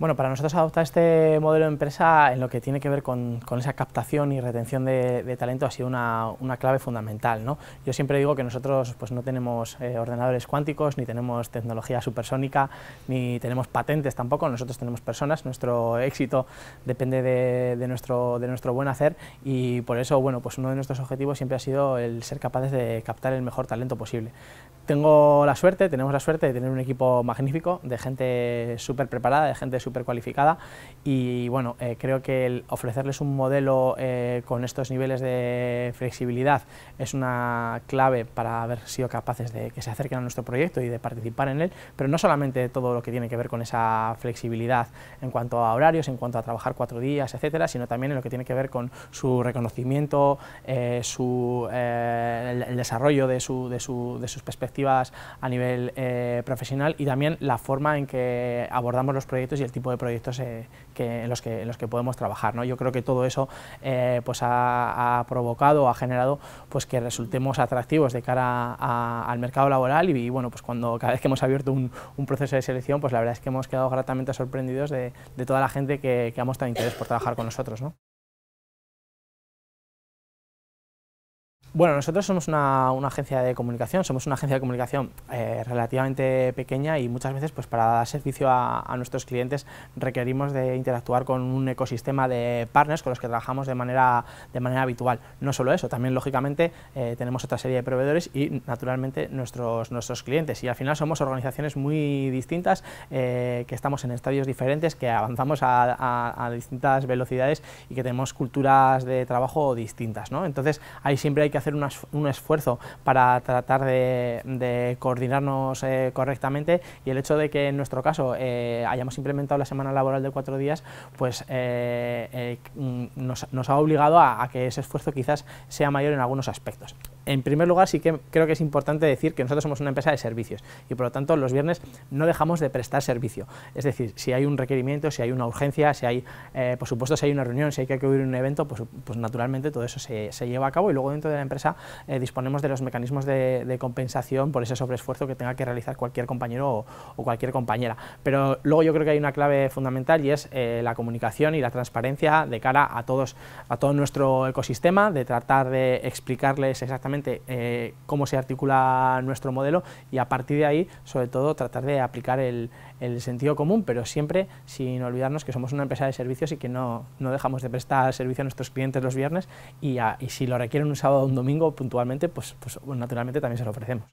Bueno, para nosotros adoptar este modelo de empresa en lo que tiene que ver con, esa captación y retención de, talento ha sido una, clave fundamental. ¿no? Yo siempre digo que nosotros pues, no tenemos eh, ordenadores cuánticos, ni tenemos tecnología supersónica, ni tenemos patentes tampoco, nosotros tenemos personas, nuestro éxito depende de, nuestro, de nuestro buen hacer y por eso bueno, pues uno de nuestros objetivos siempre ha sido el ser capaces de captar el mejor talento posible tengo la suerte, tenemos la suerte de tener un equipo magnífico, de gente súper preparada, de gente súper cualificada y bueno, eh, creo que ofrecerles un modelo eh, con estos niveles de flexibilidad es una clave para haber sido capaces de que se acerquen a nuestro proyecto y de participar en él, pero no solamente todo lo que tiene que ver con esa flexibilidad en cuanto a horarios, en cuanto a trabajar cuatro días, etcétera, sino también en lo que tiene que ver con su reconocimiento, eh, el, desarrollo de, de sus perspectivas a nivel eh, profesional y también la forma en que abordamos los proyectos y el tipo de proyectos eh, en, los que, podemos trabajar. Yo creo que todo eso eh, pues ha, ha, provocado, ha generado pues que resultemos atractivos de cara al mercado laboral y, bueno, pues cuando cada vez que hemos abierto un, proceso de selección, pues la verdad es que hemos quedado gratamente sorprendidos de, toda la gente que, ha mostrado interés por trabajar con nosotros. Bueno, nosotros somos una, agencia de comunicación, somos una agencia de comunicación eh, relativamente pequeña y muchas veces pues, para dar servicio a, nuestros clientes requerimos de interactuar con un ecosistema de partners con los que trabajamos de manera, de manera habitual. No solo eso, también lógicamente eh, tenemos otra serie de proveedores y naturalmente nuestros, nuestros clientes y al final somos organizaciones muy distintas eh, que estamos en estadios diferentes, que avanzamos a, distintas velocidades y que tenemos culturas de trabajo distintas. Entonces ahí siempre hay que hacer un esfuerzo para tratar de, coordinarnos eh, correctamente y el hecho de que en nuestro caso eh, hayamos implementado la semana laboral de cuatro días, pues eh, mm, nos, ha obligado a, que ese esfuerzo quizás sea mayor en algunos aspectos en primer lugar sí que creo que es importante decir que nosotros somos una empresa de servicios y por lo tanto los viernes no dejamos de prestar servicio. Es decir, si hay un requerimiento, si hay una urgencia, si hay, por supuesto, si hay una reunión, si hay que acudir a un evento, pues, pues naturalmente todo eso se, se, lleva a cabo y luego dentro de la, empresa eh, disponemos de los mecanismos de, compensación por ese sobreesfuerzo que tenga que realizar cualquier compañero o, cualquier compañera. Pero luego yo creo que hay una clave fundamental y es eh, la comunicación y la transparencia de cara a todos, a todo nuestro ecosistema, de tratar de explicarles exactamente eh, cómo se articula nuestro modelo y a partir de ahí, sobre todo, tratar de aplicar el, sentido común, pero siempre sin olvidarnos que somos una empresa de servicios y que no, no dejamos de prestar servicio a nuestros clientes los viernes y, si lo requieren un sábado o un domingo puntualmente, pues, pues naturalmente también se lo ofrecemos.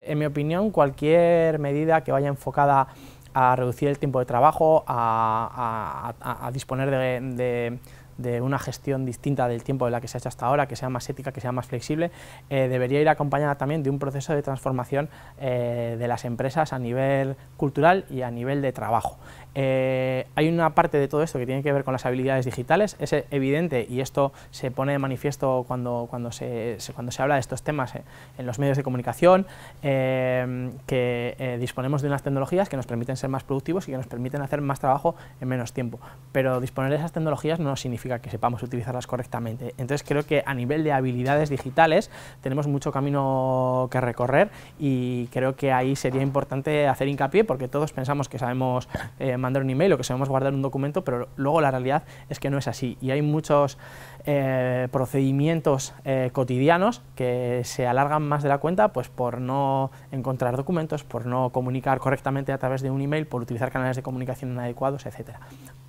En mi opinión, cualquier medida que vaya enfocada a reducir el tiempo de trabajo, a, disponer de de una gestión distinta del tiempo de la que se ha hecho hasta ahora, que sea más ética, que sea más flexible, eh, debería ir acompañada también de un proceso de transformación eh, de las empresas a nivel cultural y a nivel de trabajo. Eh, hay una parte de todo esto que tiene que ver con las habilidades digitales, es evidente y esto se pone de manifiesto cuando, cuando, se, cuando se habla de estos temas en los medios de comunicación, que disponemos de unas tecnologías que nos permiten ser más productivos y que nos permiten hacer más trabajo en menos tiempo, pero disponer de esas tecnologías no significa que sepamos utilizarlas correctamente. Entonces creo que a nivel de habilidades digitales tenemos mucho camino que recorrer y creo que ahí sería importante hacer hincapié porque todos pensamos que sabemos eh, mandar un email o que sabemos guardar un documento, pero luego la realidad es que no es así y hay muchos eh, procedimientos eh, cotidianos que se alargan más de la cuenta pues por no encontrar documentos, por no comunicar correctamente a través de un email, por utilizar canales de comunicación inadecuados, etcétera.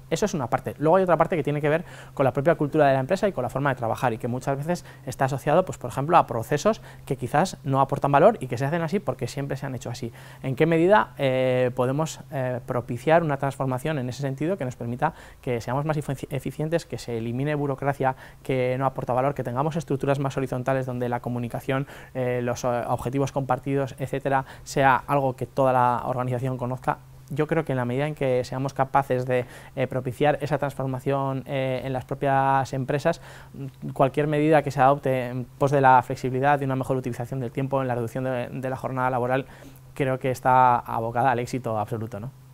Eso es una parte. Luego hay otra parte que tiene que ver con la propia cultura de la empresa y con la forma de trabajar y que muchas veces está asociado, pues, por ejemplo, a procesos que quizás no aportan valor y que se hacen así porque siempre se han hecho así. ¿En qué medida eh, podemos eh, propiciar una transformación en ese sentido que nos permita que seamos más eficientes, que se elimine burocracia que no aporta valor, que tengamos estructuras más horizontales donde la comunicación, eh, los objetivos compartidos, etcétera, sea algo que toda la organización conozca? yo creo que en la medida en que seamos capaces de eh, propiciar esa transformación eh, en las propias empresas, mm, cualquier medida que se adopte en pos de la flexibilidad, y una mejor utilización del tiempo, en la reducción de, la jornada laboral, creo que está abocada al éxito absoluto. ¿no?